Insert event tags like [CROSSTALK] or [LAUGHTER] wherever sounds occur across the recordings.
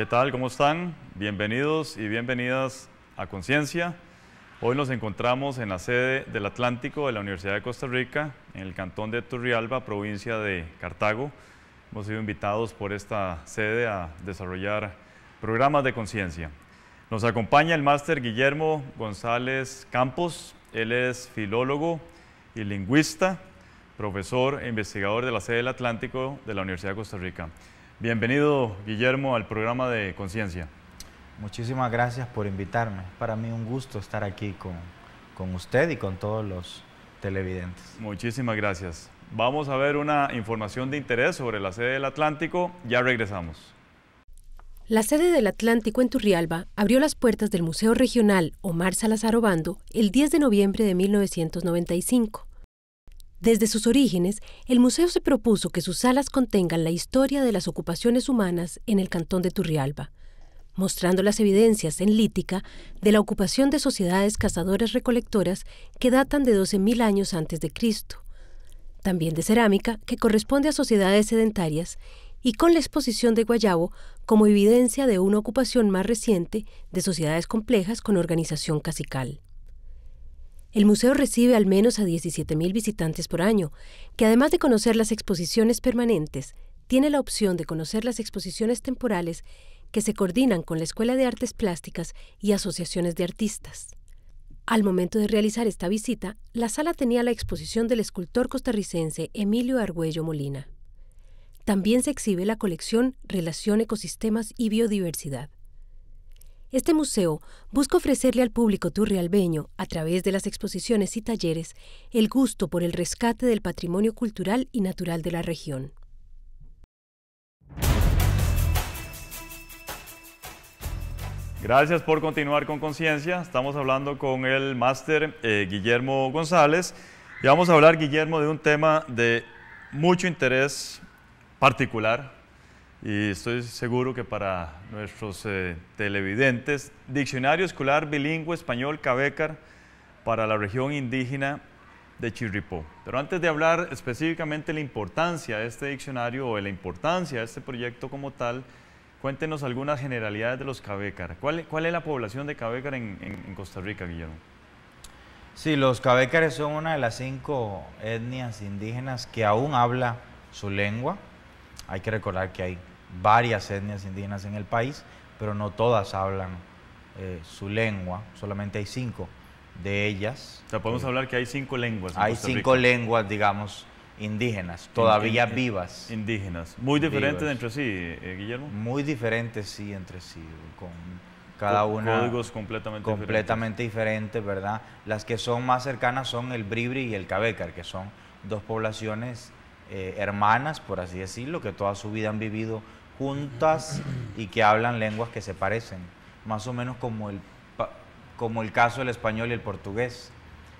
¿Qué tal? ¿Cómo están? Bienvenidos y bienvenidas a Conciencia. Hoy nos encontramos en la sede del Atlántico de la Universidad de Costa Rica, en el cantón de Turrialba, provincia de Cartago. Hemos sido invitados por esta sede a desarrollar programas de conciencia. Nos acompaña el máster Guillermo González Campos. Él es filólogo y lingüista, profesor e investigador de la sede del Atlántico de la Universidad de Costa Rica. Bienvenido, Guillermo, al programa de Conciencia. Muchísimas gracias por invitarme. Para mí un gusto estar aquí con, con usted y con todos los televidentes. Muchísimas gracias. Vamos a ver una información de interés sobre la sede del Atlántico. Ya regresamos. La sede del Atlántico en Turrialba abrió las puertas del Museo Regional Omar Salazar Obando el 10 de noviembre de 1995. Desde sus orígenes, el museo se propuso que sus salas contengan la historia de las ocupaciones humanas en el cantón de Turrialba, mostrando las evidencias en lítica de la ocupación de sociedades cazadoras-recolectoras que datan de 12.000 años antes de Cristo, también de cerámica, que corresponde a sociedades sedentarias, y con la exposición de Guayabo como evidencia de una ocupación más reciente de sociedades complejas con organización cacical. El museo recibe al menos a 17.000 visitantes por año, que además de conocer las exposiciones permanentes, tiene la opción de conocer las exposiciones temporales que se coordinan con la Escuela de Artes Plásticas y asociaciones de artistas. Al momento de realizar esta visita, la sala tenía la exposición del escultor costarricense Emilio Argüello Molina. También se exhibe la colección Relación Ecosistemas y Biodiversidad. Este museo busca ofrecerle al público turrialbeño, a través de las exposiciones y talleres, el gusto por el rescate del patrimonio cultural y natural de la región. Gracias por continuar con Conciencia. Estamos hablando con el máster eh, Guillermo González y vamos a hablar, Guillermo, de un tema de mucho interés particular y estoy seguro que para nuestros eh, televidentes, Diccionario Escolar Bilingüe Español Cabecar para la región indígena de Chirripó. Pero antes de hablar específicamente de la importancia de este diccionario o de la importancia de este proyecto como tal, cuéntenos algunas generalidades de los Cabecar. ¿Cuál, es la población de Cabecar en, Costa Rica, Guillermo? Sí, los Cabecares son una de las cinco etnias indígenas que aún habla su lengua. Hay que recordar que hay varias etnias indígenas en el país, pero no todas hablan eh, su lengua, solamente hay cinco de ellas. O sea, podemos eh, hablar que hay cinco lenguas. hay cinco lenguas, digamos, indígenas, todavía vivas. Indígenas, muy diferentes entre sí, eh, Guillermo. Muy diferentes, sí, entre sí, con cada uno. Códigos completamente, completamente diferentes. ¿verdad? Las que son más cercanas son el Bribri y el Cabecar, que son dos poblaciones hermanas, por así decirlo, que toda su vida han vivido juntas y que hablan lenguas que se parecen, más o menos como el, como el caso del español y el portugués.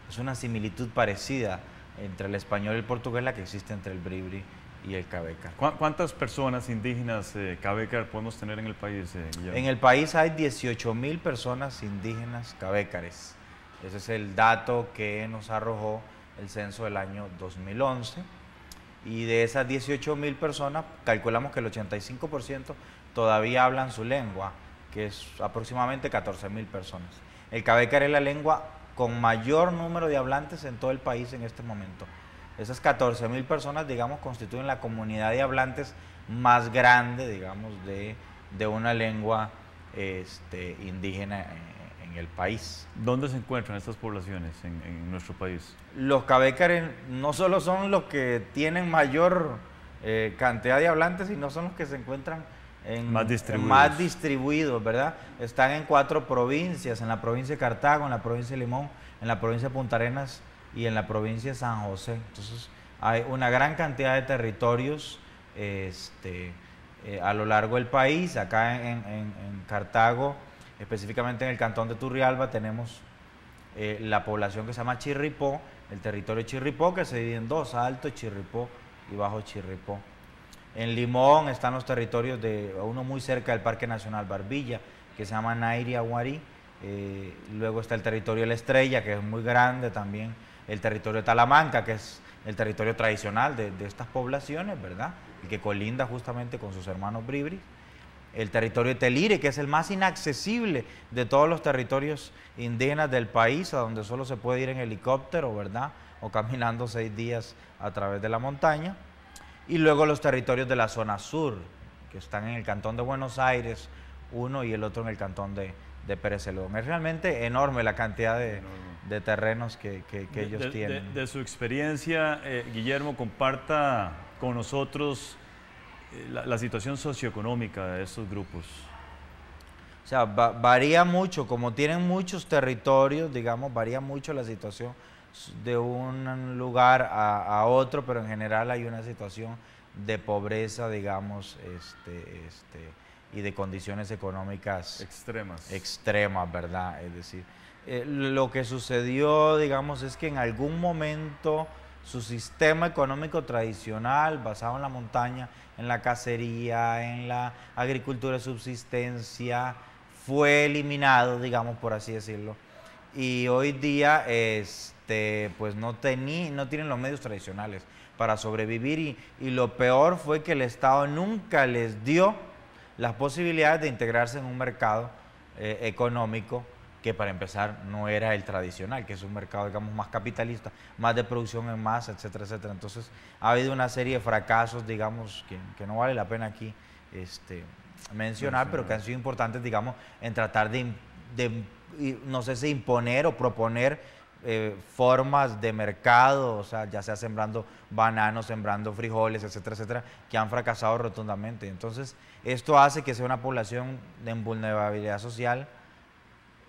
Es una similitud parecida entre el español y el portugués la que existe entre el bribri y el cabecar. ¿Cuántas personas indígenas cabécar eh, cabecar podemos tener en el país? Eh, en el país hay 18 mil personas indígenas cabécares, Ese es el dato que nos arrojó el censo del año 2011 y de esas 18 mil personas, calculamos que el 85% todavía hablan su lengua, que es aproximadamente 14 mil personas. El Cabecar es la lengua con mayor número de hablantes en todo el país en este momento. Esas 14 mil personas, digamos, constituyen la comunidad de hablantes más grande, digamos, de, una lengua este, indígena. Eh, el país. ¿Dónde se encuentran estas poblaciones en, nuestro país? Los cabécares no solo son los que tienen mayor eh, cantidad de hablantes, sino son los que se encuentran en, más, distribuidos. ¿verdad? Están en cuatro provincias, en la provincia de Cartago, en la provincia de Limón, en la provincia de Punta Arenas y en la provincia de San José. Entonces, hay una gran cantidad de territorios este, eh, a lo largo del país, acá en Cartago Específicamente en el cantón de Turrialba tenemos eh, la población que se llama Chirripó, el territorio Chirripó, que se divide en dos, Alto Chirripó y Bajo Chirripó. En Limón están los territorios de uno muy cerca del Parque Nacional Barbilla, que se llama Nairi Aguari, eh, luego está el territorio de La Estrella, que es muy grande también. El territorio de Talamanca, que es el territorio tradicional de, estas poblaciones, ¿verdad? Y que colinda justamente con sus hermanos Bribri el territorio de Telire, que es el más inaccesible de todos los territorios indígenas del país, a donde solo se puede ir en helicóptero, ¿verdad? O caminando seis días a través de la montaña. Y luego los territorios de la zona sur, que están en el cantón de Buenos Aires, uno y el otro en el cantón de, de Pérez Celedón. Es realmente enorme la cantidad de, terrenos que, ellos tienen. De, su experiencia, eh, Guillermo, comparta con nosotros eh, la, situación socioeconómica de estos grupos? O sea, varía mucho, como tienen muchos territorios, digamos, varía mucho la situación de un lugar a, otro, pero en general hay una situación de pobreza, digamos, este, este, y de condiciones económicas extremas. Extremas, ¿verdad? Es decir, eh, lo que sucedió, digamos, es que en algún momento su sistema económico tradicional basado en la montaña, en la cacería, en la agricultura de subsistencia, fue eliminado, digamos por así decirlo. Y hoy día este, pues no, no tienen los medios tradicionales para sobrevivir y, lo peor fue que el Estado nunca les dio las posibilidades de integrarse en un mercado eh, económico que para empezar no era el tradicional, que es un mercado, digamos, más capitalista, más de producción en masa, etcétera, etcétera. Entonces, ha habido una serie de fracasos, digamos, que, no vale la pena aquí este, mencionar, pero que han sido importantes, digamos, en tratar de, no sé si imponer o proponer eh, formas de mercado, o sea, ya sea sembrando bananos, sembrando frijoles, etcétera, etcétera, que han fracasado rotundamente. Entonces, esto hace que sea una población en vulnerabilidad social,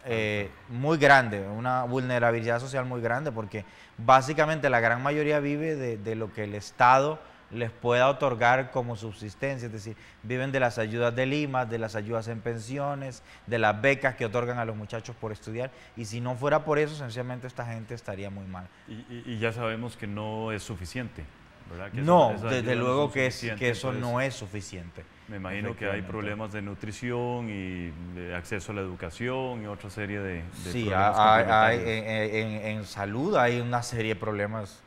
eh, muy grande, una vulnerabilidad social muy grande, porque básicamente la gran mayoría vive de, lo que el Estado les pueda otorgar como subsistencia, es decir, viven de las ayudas de Lima, de las ayudas en pensiones, de las becas que otorgan a los muchachos por estudiar, y si no fuera por eso, sencillamente esta gente estaría muy mal. Y, ya sabemos que no es suficiente, ¿verdad? no, desde luego que, eso no es suficiente. Me imagino que hay problemas de nutrición y acceso a la educación y otra serie de, sí, problemas. Sí, en, salud hay una serie de problemas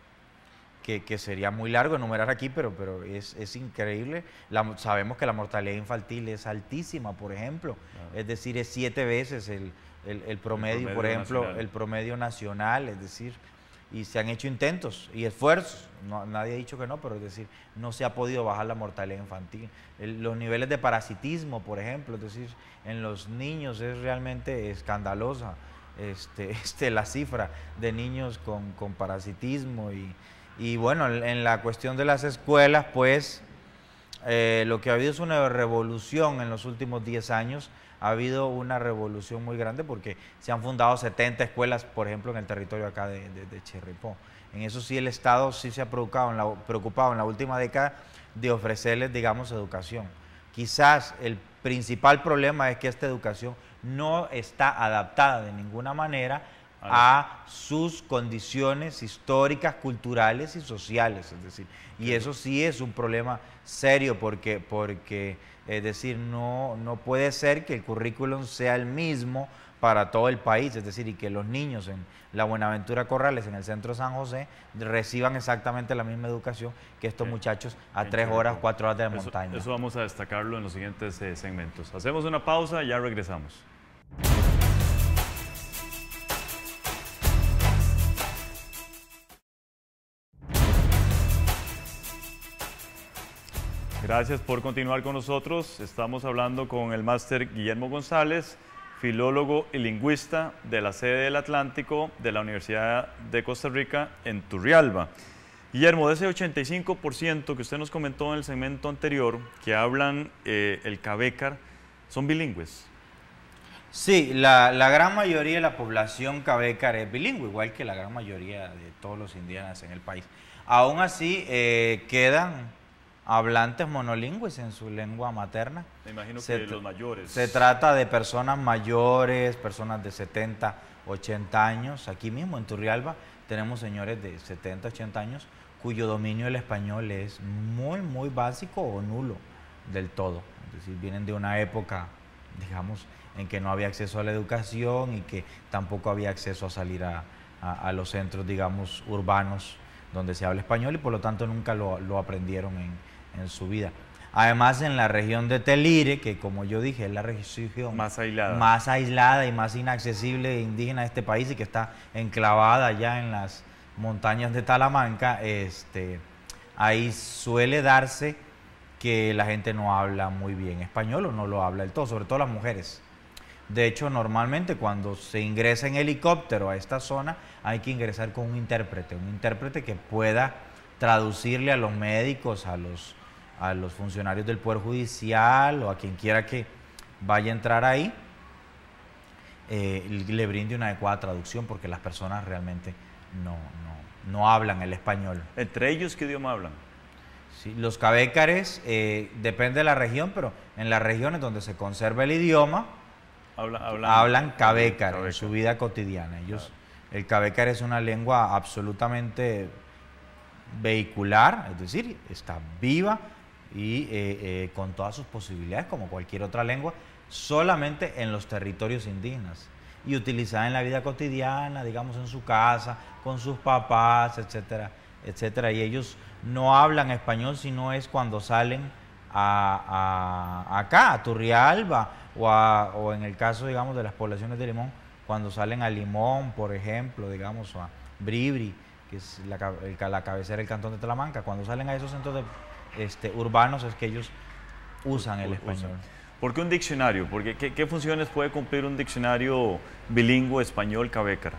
que, sería muy largo enumerar aquí, pero, pero es, increíble. sabemos que la mortalidad infantil es altísima, por ejemplo. Es decir, es siete veces el, promedio, por ejemplo, el promedio nacional. Es decir, y se han hecho intentos y esfuerzos. No, nadie ha dicho que no, pero es decir, no se ha podido bajar la mortalidad infantil. los niveles de parasitismo, por ejemplo, es decir, en los niños es realmente escandalosa este, [LAUGHS] este, la cifra de niños con, parasitismo. Y, y bueno, en la cuestión de las escuelas, pues eh, lo que ha habido es una revolución en los últimos 10 años. Ha habido una revolución muy grande porque se han fundado 70 escuelas, por ejemplo, en el territorio acá de, Chirripó. En eso sí el Estado sí se ha preocupado en la última década de ofrecerles, digamos, educación. Quizás el principal problema es que esta educación no está adaptada de ninguna manera a sus condiciones históricas, culturales y sociales. Es decir, y eso sí es un problema serio porque, porque es decir, no, no puede ser que el currículum sea el mismo para todo el país, es decir, y que los niños en la Buenaventura Corrales, en el centro de San José, reciban exactamente la misma educación que estos muchachos a tres horas, cuatro horas de montaña. Eso, vamos a destacarlo en los siguientes eh, segmentos. Hacemos una pausa, y ya regresamos. Gracias por continuar con nosotros. Estamos hablando con el máster Guillermo González, filólogo y lingüista de la sede del Atlántico de la Universidad de Costa Rica en Turrialba. Guillermo, de ese 85% que usted nos comentó en el segmento anterior, que hablan eh, el cabécar, ¿son bilingües? Sí, la, gran mayoría de la población cabécar es bilingüe, igual que la gran mayoría de todos los indígenas en el país. Aún así, eh, quedan hablantes monolingües en su lengua materna. Me imagino se que mayores. Se trata de personas mayores, personas de 70, 80 años. Aquí mismo en Turrialba tenemos señores de 70, 80 años cuyo dominio del español es muy, muy básico o nulo del todo. Es decir, vienen de una época, digamos, en que no había acceso a la educación y que tampoco había acceso a salir a, a, los centros, digamos, urbanos donde se habla español y por lo tanto nunca lo, lo aprendieron en, en su vida. Además, en la región de Telire, que como yo dije, es la región más aislada, y más inaccesible e indígena de este país y que está enclavada ya en las montañas de Talamanca, este, ahí suele darse que la gente no habla muy bien español o no lo habla del todo, sobre todo las mujeres. De hecho, normalmente cuando se ingresa en helicóptero a esta zona, hay que ingresar con un intérprete, un intérprete que pueda traducirle a los médicos, a los a los funcionarios del Poder Judicial o a quien quiera que vaya a entrar ahí, eh, le brinde una adecuada traducción porque las personas realmente no, hablan el español. ¿Entre ellos qué idioma hablan? Sí, los cabécares, eh, depende de la región, pero en las regiones donde se conserva el idioma, hablan, hablan en su vida cotidiana. Ellos, El cabécar es una lengua absolutamente vehicular, es decir, está viva, y eh, eh, con todas sus posibilidades, como cualquier otra lengua, solamente en los territorios indígenas y utilizada en la vida cotidiana, digamos en su casa, con sus papás, etcétera, etcétera. Y ellos no hablan español, sino es cuando salen a, acá, a Turrialba, o, en el caso, digamos, de las poblaciones de Limón, cuando salen a Limón, por ejemplo, digamos, a Bribri, que es la, la cabecera del cantón de Talamanca, cuando salen a esos centros de este, urbanos es que ellos usan el español. ¿Por qué un diccionario? Porque, ¿qué, funciones puede cumplir un diccionario bilingüe español-cabécara?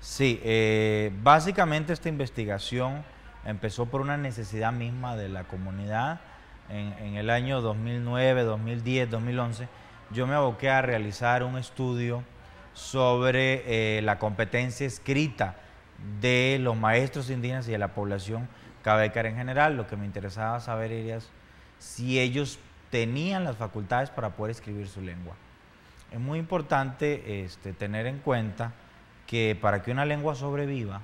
Sí, eh, básicamente esta investigación empezó por una necesidad misma de la comunidad. En, el año 2009, 2010, 2011, yo me aboqué a realizar un estudio sobre eh, la competencia escrita de los maestros indígenas y de la población Cabecar en general, lo que me interesaba saber era si ellos tenían las facultades para poder escribir su lengua. Es muy importante este, tener en cuenta que para que una lengua sobreviva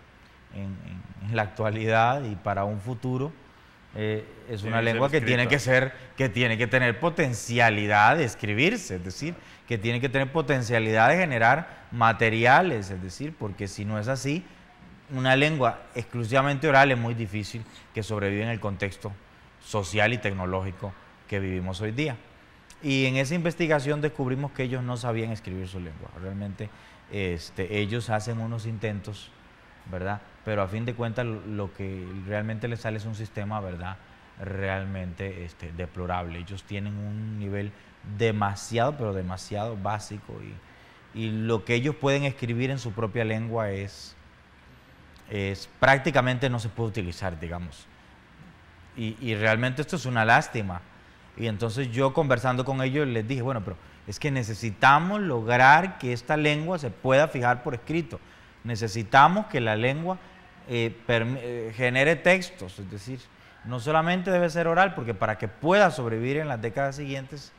en, la actualidad y para un futuro, eh, es una lengua que tiene que ser, que tiene que tener potencialidad de escribirse, es decir, que tiene que tener potencialidad de generar materiales, es decir, porque si no es así, una lengua exclusivamente oral es muy difícil que sobrevive en el contexto social y tecnológico que vivimos hoy día. Y en esa investigación descubrimos que ellos no sabían escribir su lengua. Realmente este, ellos hacen unos intentos, ¿verdad? Pero a fin de cuentas lo, que realmente les sale es un sistema, ¿verdad? Realmente este, deplorable. Ellos tienen un nivel demasiado, pero demasiado básico y lo que ellos pueden escribir en su propia lengua es prácticamente no se puede utilizar, digamos. Y, realmente esto es una lástima. Y entonces yo conversando con ellos les dije, bueno, pero es que necesitamos lograr que esta lengua se pueda fijar por escrito. Necesitamos que la lengua eh, eh, genere textos, es decir, no solamente debe ser oral, porque para que pueda sobrevivir en las décadas siguientes,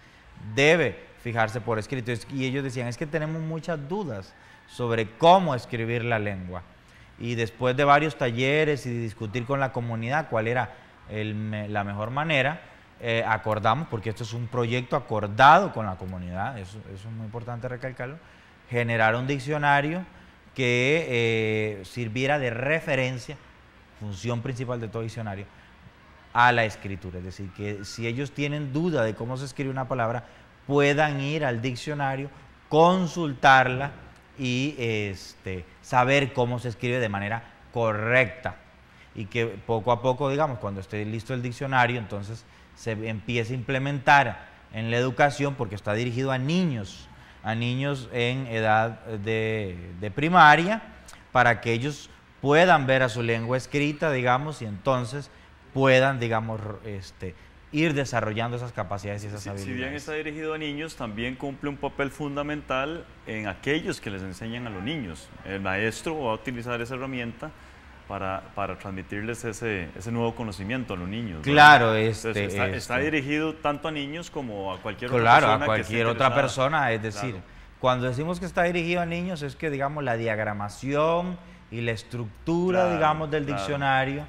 debe fijarse por escrito. Y ellos decían, es que tenemos muchas dudas sobre cómo escribir la lengua y después de varios talleres y discutir con la comunidad cuál era la mejor manera, eh, acordamos, porque esto es un proyecto acordado con la comunidad, eso, es muy importante recalcarlo, generar un diccionario que eh, sirviera de referencia, función principal de todo diccionario, a la escritura. Es decir, que si ellos tienen duda de cómo se escribe una palabra, puedan ir al diccionario, consultarla y este, saber cómo se escribe de manera correcta. Y que poco a poco, digamos, cuando esté listo el diccionario, entonces se empiece a implementar en la educación, porque está dirigido a niños, a niños en edad de, de primaria, para que ellos puedan ver a su lengua escrita, digamos, y entonces puedan, digamos, este, ir desarrollando esas capacidades y esas habilidades. Si bien está dirigido a niños, también cumple un papel fundamental en aquellos que les enseñan a los niños. El maestro va a utilizar esa herramienta para, para, transmitirles ese, nuevo conocimiento a los niños. Claro, este, está, este. dirigido tanto a niños como a cualquier otra persona. Claro, a cualquier otra persona, es decir, cuando decimos que está dirigido a niños es que, digamos, la diagramación y la estructura, digamos, del diccionario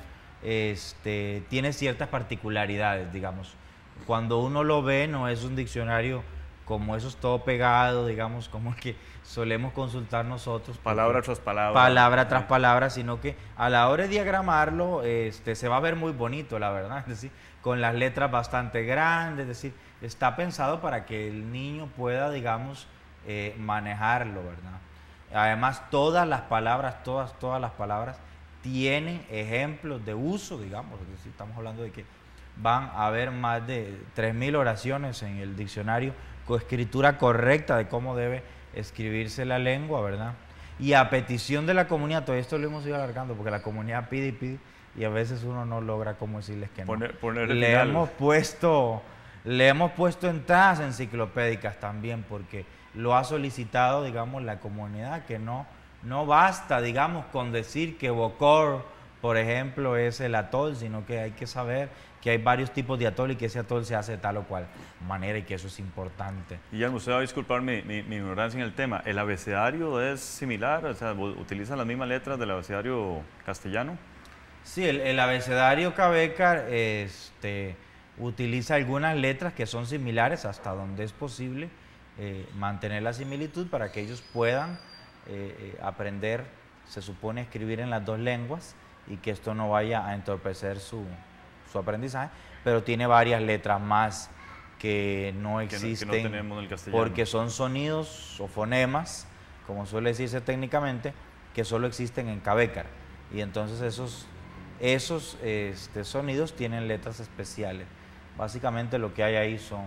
este, tiene ciertas particularidades, digamos. Cuando uno lo ve, no es un diccionario como es todo pegado, digamos, como que solemos consultar nosotros. Palabra tras palabra. Palabra tras palabra, sino que a la hora de diagramarlo este, se va a ver muy bonito, la verdad, es decir, con las letras bastante grandes, es decir, está pensado para que el niño pueda, digamos, eh, manejarlo, ¿verdad? Además, todas las palabras, todas, todas las palabras tienen ejemplos de uso, digamos, si estamos hablando de que van a haber más de 3.000 oraciones en el diccionario con escritura correcta de cómo debe escribirse la lengua, ¿verdad? Y a petición de la comunidad, todo esto lo hemos ido alargando porque la comunidad pide y pide y a veces uno no logra como decirles que no. Poner, le hemos puesto le hemos puesto entradas enciclopédicas también porque lo ha solicitado, digamos, la comunidad que no no basta, digamos, con decir que Bocor, por ejemplo, es el atol, sino que hay que saber que hay varios tipos de atol y que ese atol se hace de tal o cual manera y que eso es importante. Y usted va a disculpar mi, ignorancia en el tema. ¿El abecedario es similar? O sea, utiliza las mismas letras del abecedario castellano? Sí, el, abecedario Cabecar este, utiliza algunas letras que son similares hasta donde es posible eh, mantener la similitud para que ellos puedan eh, eh, aprender, se supone, escribir en las dos lenguas y que esto no vaya a entorpecer su, aprendizaje, pero tiene varias letras más que no existen porque son sonidos o fonemas, como suele decirse técnicamente, que solo existen en Cabécar. Y entonces esos, esos este, sonidos tienen letras especiales. Básicamente lo que hay ahí son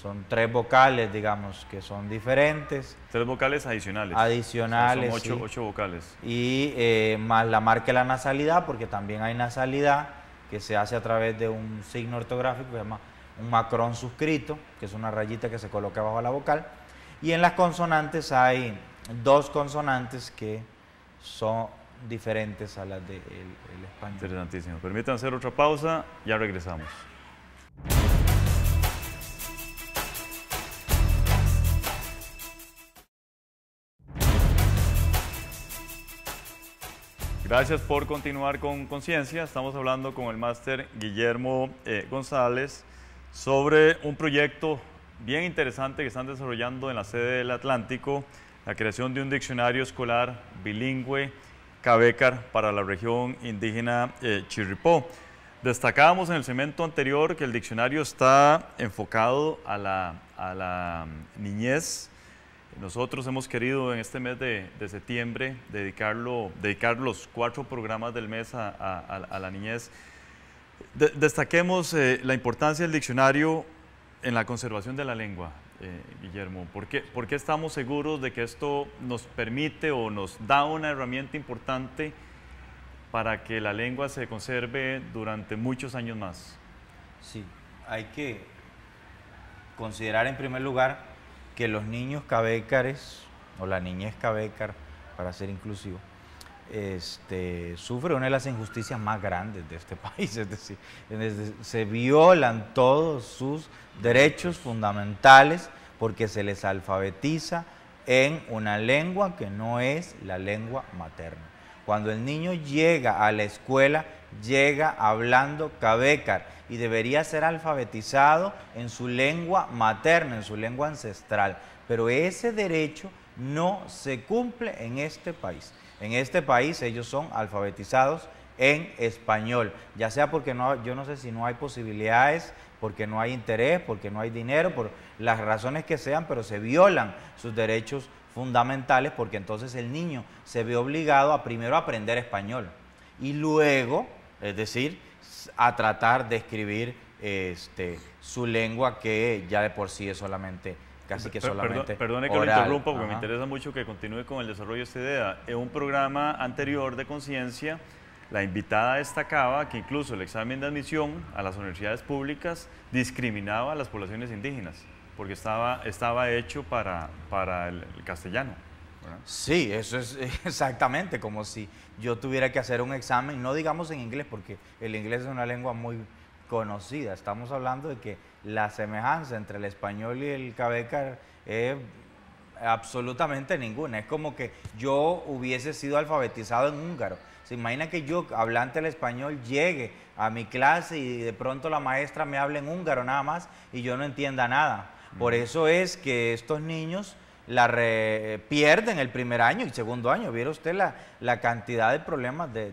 son tres vocales, digamos, que son diferentes. Tres vocales adicionales. Adicionales. son ocho, vocales. Y eh, más la marca de la nasalidad, porque también hay nasalidad que se hace a través de un signo ortográfico que se llama un macrón suscrito, que es una rayita que se coloca bajo la vocal. Y en las consonantes hay dos consonantes que son diferentes a las del de español. Interesantísimo. Permítanme hacer otra pausa, ya regresamos. Gracias por continuar con Conciencia. Estamos hablando con el máster Guillermo eh, González sobre un proyecto bien interesante que están desarrollando en la sede del Atlántico, la creación de un diccionario escolar bilingüe Cabecar para la región indígena eh, Chirripó. Destacábamos en el segmento anterior que el diccionario está enfocado a la, a la niñez, nosotros hemos querido en este mes de, septiembre dedicarlo, dedicar los cuatro programas del mes a, la niñez. destaquemos eh, la importancia del diccionario en la conservación de la lengua, eh, Guillermo. ¿Por ¿Por qué, estamos seguros de que esto nos permite o nos da una herramienta importante para que la lengua se conserve durante muchos años más? Sí, hay que considerar en primer lugar que los niños cabécares, o la niñez cabécar, para ser inclusivo, este, sufre una de las injusticias más grandes de este [LAUGHS] país. Es decir, este, se violan todos sus derechos fundamentales porque se les alfabetiza en una lengua que no es la lengua materna. Cuando el niño llega a la escuela, llega hablando cabecar y debería ser alfabetizado en su lengua materna, en su lengua ancestral. Pero ese derecho no se cumple en este país. En este país ellos son alfabetizados en español, ya sea porque no, yo no sé si no hay posibilidades, porque no hay interés, porque no hay dinero, por las razones que sean, pero se violan sus derechos fundamentales porque entonces el niño se ve obligado a primero aprender español y luego es decir, a tratar de escribir este, su lengua que ya de por sí es solamente casi que solamente. Perdón, perdone que lo interrumpa porque me interesa mucho que continúe con el desarrollo de esta idea. En un programa anterior de conciencia, la invitada destacaba que incluso el examen de admisión a las universidades públicas discriminaba a las poblaciones indígenas porque estaba, estaba hecho para, el castellano. Sí, eso es [LAUGHS] exactamente como si yo tuviera que hacer un examen, no digamos en inglés, porque el inglés es una lengua muy conocida. Estamos hablando de que la semejanza entre el español y el cabecar es absolutamente ninguna. Es como que yo hubiese sido alfabetizado en húngaro. Se imagina que yo, hablante el español, llegue a mi clase y de pronto la maestra me hable en húngaro nada más y yo no entienda nada. Por eso es que estos niños la re, el primer año y segundo año. Viera usted la, la cantidad de problemas de,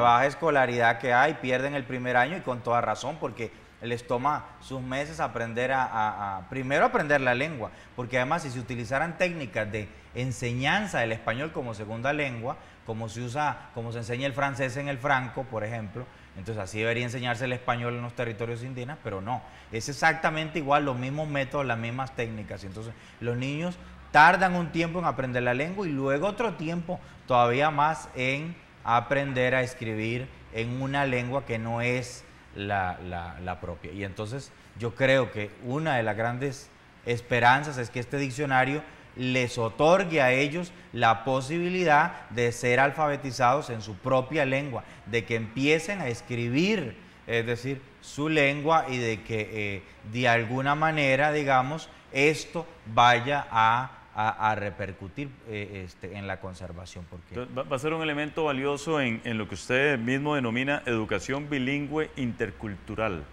baja escolaridad. que hay, pierden el primer año y con toda razón, porque les toma sus meses aprender a, a, primero aprender la lengua, porque además si se utilizaran técnicas de enseñanza del español como segunda lengua, como se usa, como se enseña el francés en el franco, por ejemplo, entonces así debería enseñarse el español en los territorios indígenas, pero no. Es exactamente igual, los mismos métodos, las mismas técnicas. Entonces los niños tardan un tiempo en aprender la lengua y luego otro tiempo todavía más en aprender a escribir en una lengua que no es la propia. Y entonces yo creo que una de las grandes esperanzas es que este diccionario les otorgue a ellos la posibilidad de ser alfabetizados en su propia lengua, de que empiecen a escribir, es decir, su lengua y de que eh, de alguna manera, digamos, esto vaya a, repercutir eh, este, en la conservación. Porque... Va a ser un elemento valioso en, lo que usted mismo denomina educación bilingüe intercultural,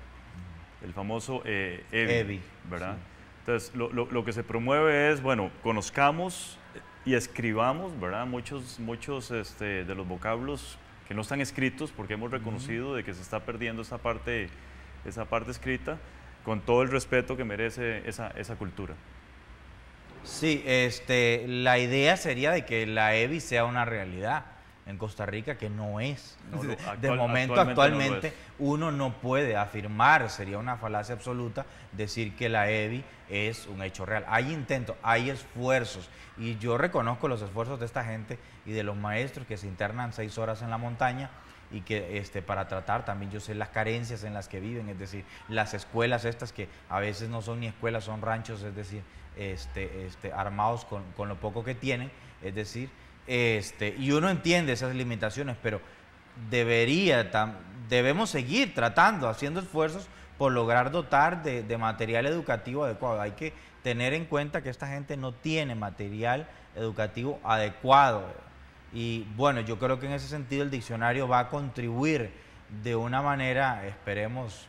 el famoso EBI, eh, ¿verdad? Entonces, lo, que se promueve es, bueno, conozcamos y escribamos, ¿verdad? Muchos, este, de los vocablos que no están escritos porque hemos reconocido de que se está perdiendo esa parte, escrita con todo el respeto que merece esa, cultura. Sí, este, la idea sería de que la EBI sea una realidad en Costa Rica, que no es. de momento, actualmente, uno no puede afirmar, sería una falacia absoluta, decir que la EBI es un hecho real. Hay intentos, hay esfuerzos, y yo reconozco los esfuerzos de esta gente y de los maestros que se internan seis horas en la montaña y que este, para tratar también yo sé las carencias en las que viven, es decir, las escuelas estas que a veces no son ni escuelas, son ranchos, es decir, este, este, armados con, con lo poco que tienen, es decir, este, y uno entiende esas limitaciones, pero debería, debemos seguir tratando, haciendo esfuerzos por lograr dotar de, material educativo adecuado. Hay que tener en cuenta que esta gente no tiene material educativo adecuado. Y bueno, yo creo que en ese sentido el diccionario va a contribuir de una manera, esperemos,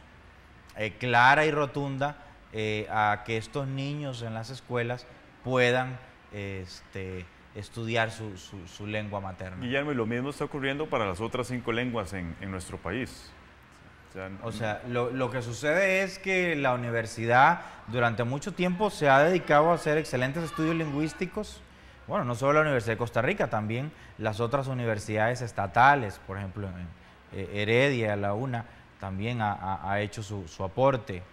eh, clara y rotunda eh, a que estos niños en las escuelas puedan este, estudiar su, su, lengua materna. Guillermo, y lo mismo está ocurriendo para las otras cinco lenguas en, en nuestro país. O sea, lo, lo, que sucede es que la universidad durante mucho tiempo se ha dedicado a hacer excelentes estudios lingüísticos. Bueno, no solo la Universidad de Costa Rica, también las otras universidades estatales, por ejemplo, eh, Heredia, la UNA, también ha, ha hecho su, su aporte.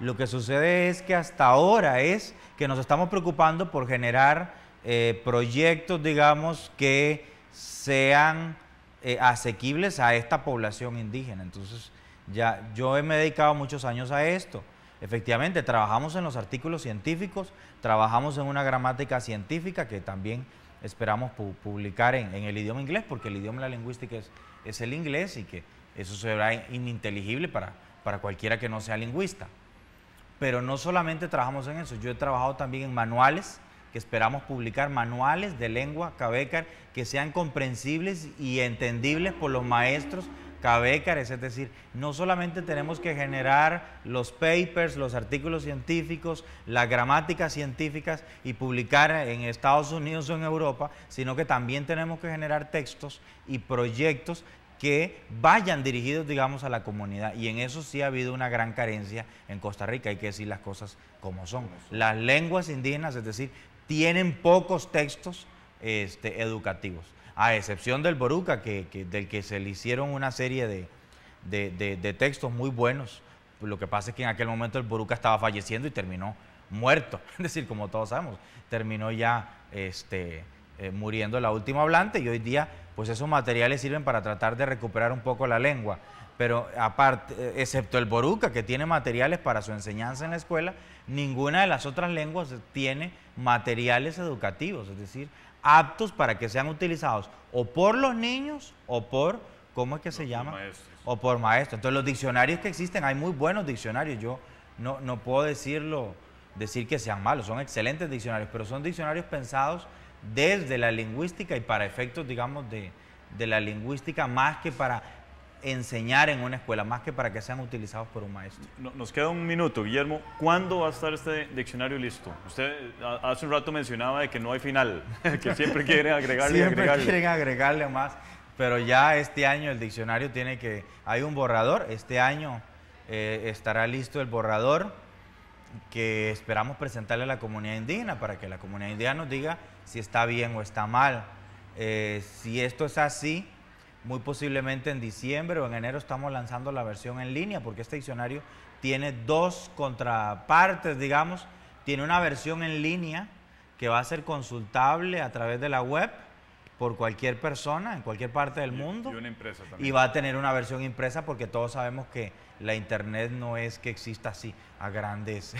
Lo que sucede es que hasta ahora es que nos estamos preocupando por generar eh, proyectos, digamos, que sean eh, asequibles a esta población indígena. Entonces, ya yo me he dedicado muchos años a esto. Efectivamente, trabajamos en los artículos científicos, trabajamos en una gramática científica que también esperamos publicar en, el idioma inglés, porque el idioma de la lingüística es, el inglés y que eso será ininteligible para, para cualquiera que no sea lingüista. Pero no solamente trabajamos en eso, yo he trabajado también en manuales, que esperamos publicar manuales de lengua e Cabecar que sean comprensibles y entendibles por los maestros e Cabecares, es decir, no solamente tenemos que generar los papers, los artículos científicos, las gramáticas científicas y publicar en Estados Unidos o en Europa, sino que también tenemos que generar textos y proyectos que vayan dirigidos, digamos, a la comunidad. Y en eso sí ha habido una gran carencia en Costa Rica, hay que decir las cosas como son. Las lenguas indígenas, es decir, tienen pocos textos este, educativos, a excepción del Boruca, que, del que se le hicieron una serie de, textos muy buenos. Lo que pasa es que en aquel momento el Boruca estaba falleciendo y terminó muerto. [LAUGHS] Es decir, como todos sabemos, terminó ya este, eh, muriendo la última hablante y hoy día pues esos materiales sirven para tratar de recuperar un poco la lengua. Pero aparte, eh, excepto el Boruca, que tiene materiales para su enseñanza en la escuela, ninguna de las otras lenguas tiene materiales educativos, es decir, aptos para que sean utilizados o por los niños o por, ¿cómo es que se llama? Maestros. O por maestros. Entonces los diccionarios que existen, hay muy buenos diccionarios, yo no, puedo decirlo, decir que sean malos, son excelentes diccionarios, pero son diccionarios pensados desde la lingüística y para efectos, digamos, de, de la lingüística más que para enseñar en una escuela, más que para que sean utilizados por un maestro. Nos queda un minuto, Guillermo. ¿Cuándo va a estar este diccionario listo? Usted hace un rato mencionaba de que no hay final, [LAUGHS] que siempre [LAUGHS] quieren agregarle siempre agregarle. quieren agregarle más, pero ya este año el diccionario tiene que... Hay un borrador, este año eh, estará listo el borrador que esperamos presentarle a la comunidad indígena para que la comunidad indígena nos diga si está bien o está mal. Eh, si esto es así, muy posiblemente en diciembre o en enero estamos lanzando la versión en línea porque este diccionario tiene dos contrapartes, digamos. Tiene una versión en línea que va a ser consultable a través de la web por cualquier persona en cualquier parte del mundo. Y, una impresa también. y va a tener una versión impresa porque todos sabemos que la Internet no es que exista así a grandes.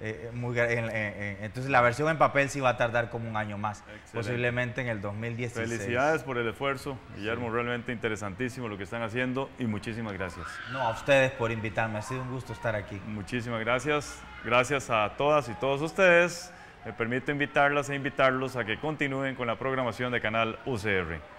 entonces la versión en papel sí va a tardar como un año más, posiblemente en el 2016. Felicidades por el esfuerzo, Guillermo, realmente interesantísimo lo que están haciendo y muchísimas gracias. No, a ustedes por invitarme, ha sido un gusto estar aquí. Muchísimas gracias, gracias a todas y todos ustedes. Me permito invitarlas e invitarlos a que continúen con la programación de Canal UCR.